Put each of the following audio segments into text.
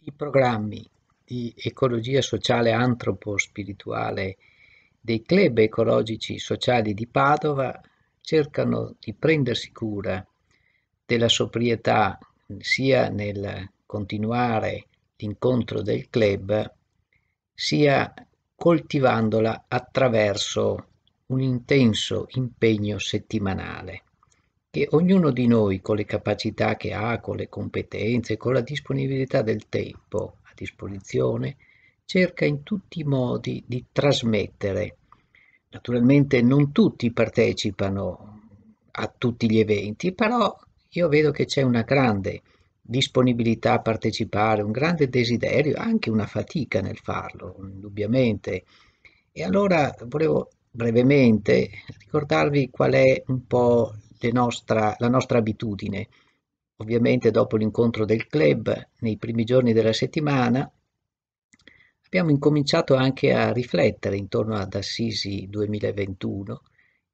I programmi di ecologia sociale antropo-spirituale dei club ecologici sociali di Padova cercano di prendersi cura della sobrietà sia nel continuare l'incontro del club, sia coltivandola attraverso un intenso impegno settimanale e ognuno di noi con le capacità che ha, con le competenze, con la disponibilità del tempo a disposizione, cerca in tutti i modi di trasmettere. Naturalmente non tutti partecipano a tutti gli eventi, però io vedo che c'è una grande disponibilità a partecipare, un grande desiderio, anche una fatica nel farlo, indubbiamente. E allora volevo brevemente ricordarvi qual è un po' nostra, la nostra abitudine. Ovviamente dopo l'incontro del club, nei primi giorni della settimana, abbiamo incominciato anche a riflettere intorno ad Assisi 2021.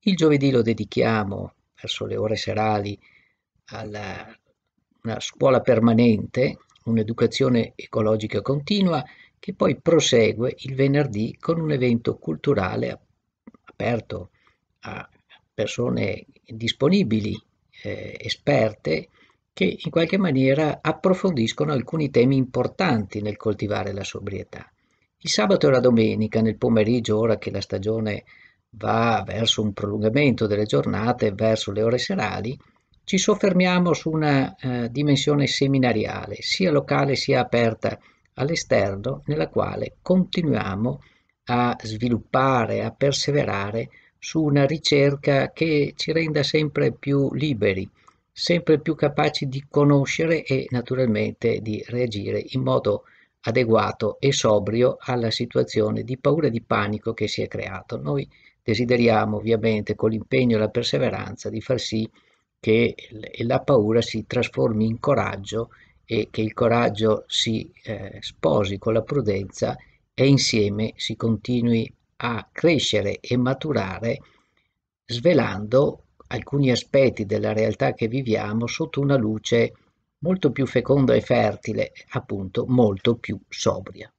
Il giovedì lo dedichiamo, verso le ore serali, alla una scuola permanente, un'educazione ecologica continua, che poi prosegue il venerdì con un evento culturale aperto a persone disponibili, eh, esperte, che in qualche maniera approfondiscono alcuni temi importanti nel coltivare la sobrietà. Il sabato e la domenica, nel pomeriggio, ora che la stagione va verso un prolungamento delle giornate, verso le ore serali, ci soffermiamo su una eh, dimensione seminariale, sia locale sia aperta all'esterno, nella quale continuiamo a sviluppare, a perseverare su una ricerca che ci renda sempre più liberi, sempre più capaci di conoscere e naturalmente di reagire in modo adeguato e sobrio alla situazione di paura e di panico che si è creato. Noi desideriamo ovviamente con l'impegno e la perseveranza di far sì che la paura si trasformi in coraggio e che il coraggio si eh, sposi con la prudenza e insieme si continui a crescere e maturare svelando alcuni aspetti della realtà che viviamo sotto una luce molto più feconda e fertile, appunto molto più sobria.